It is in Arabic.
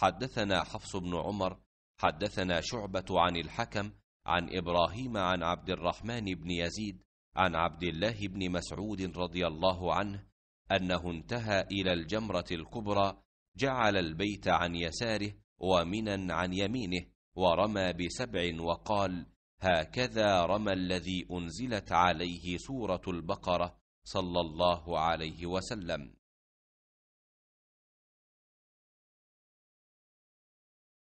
حدثنا حفص بن عمر حدثنا شعبة عن الحكم عن إبراهيم عن عبد الرحمن بن يزيد عن عبد الله بن مسعود رضي الله عنه أنه انتهى إلى الجمرة الكبرى جعل البيت عن يساره ومنا عن يمينه ورمى بسبع وقال هكذا رمى الذي أنزلت عليه سورة البقرة صلى الله عليه وسلم